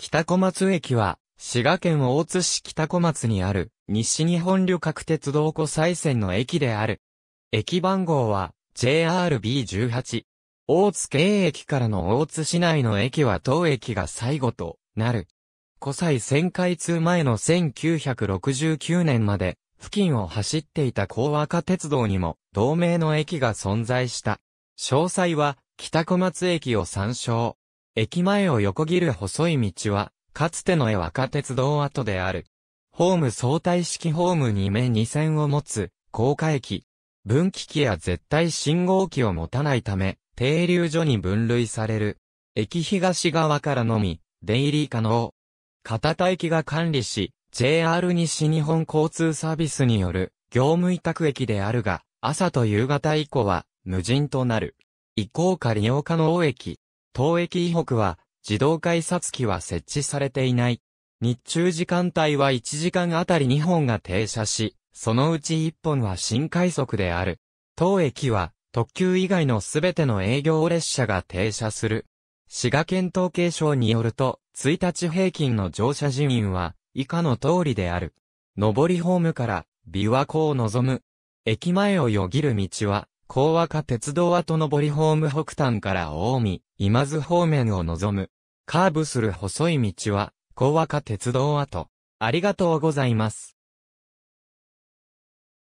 北小松駅は、滋賀県大津市北小松にある、西日本旅客鉄道湖西線の駅である。駅番号は、JRB18。大津京駅からの大津市内の駅は当駅が最後となる。湖西線開通前の1969年まで、付近を走っていた高和化鉄道にも、同名の駅が存在した。詳細は、北小松駅を参照。駅前を横切る細い道は、かつての絵若鉄道跡である。ホーム相対式ホーム2面2線を持つ、高架駅。分岐器や絶対信号機を持たないため、停留所に分類される。駅東側からのみ、出入り可能。片田駅が管理し、JR 西日本交通サービスによる業務委託駅であるが、朝と夕方以降は無人となる。移行か利用可能駅。東駅以北は、自動改札機は設置されていない。日中時間帯は1時間あたり2本が停車し、そのうち1本は新快速である。当駅は、特急以外のすべての営業列車が停車する。滋賀県統計省によると、1日平均の乗車人員は、以下の通りである。上りホームから、琵琶湖を望む。駅前をよぎる道は、高和化鉄道跡登りホーム北端から大見、今津方面を望む。カーブする細い道は、高和化鉄道跡。ありがとうございます。